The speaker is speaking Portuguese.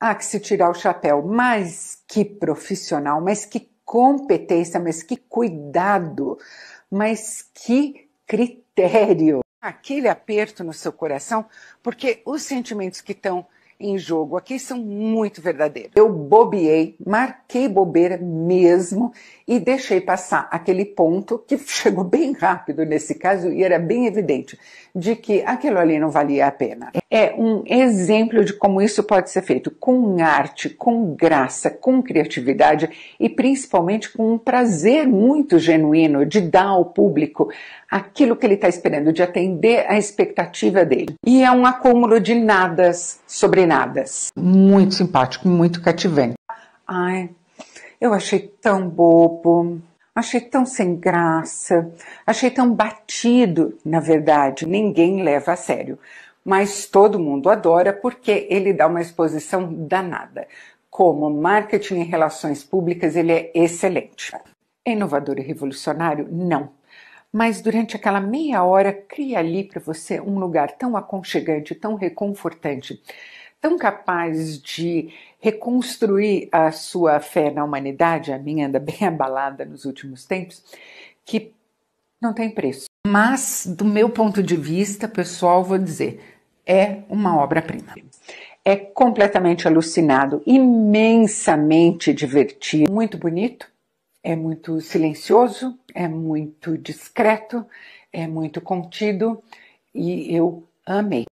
Ah, que se tirar o chapéu. Mas que profissional, mas que competência, mas que cuidado, mas que critério. Aquele aperto no seu coração, porque os sentimentos que estão em jogo aqui são muito verdadeiros. Eu bobiei, marquei bobeira mesmo e deixei passar aquele ponto que chegou bem rápido nesse caso e era bem evidente de que aquilo ali não valia a pena é um exemplo de como isso pode ser feito com arte, com graça, com criatividade e principalmente com um prazer muito genuíno de dar ao público aquilo que ele está esperando, de atender a expectativa dele. E é um acúmulo de nadas sobre nadas. Muito simpático, muito cativante. Ai, eu achei tão bobo. Achei tão sem graça, achei tão batido, na verdade, ninguém leva a sério mas todo mundo adora porque ele dá uma exposição danada. Como marketing e relações públicas, ele é excelente. inovador e revolucionário? Não. Mas durante aquela meia hora, cria ali para você um lugar tão aconchegante, tão reconfortante, tão capaz de reconstruir a sua fé na humanidade, a minha anda bem abalada nos últimos tempos, que não tem preço. Mas, do meu ponto de vista pessoal, vou dizer: é uma obra-prima. É completamente alucinado, imensamente divertido, muito bonito, é muito silencioso, é muito discreto, é muito contido e eu amei.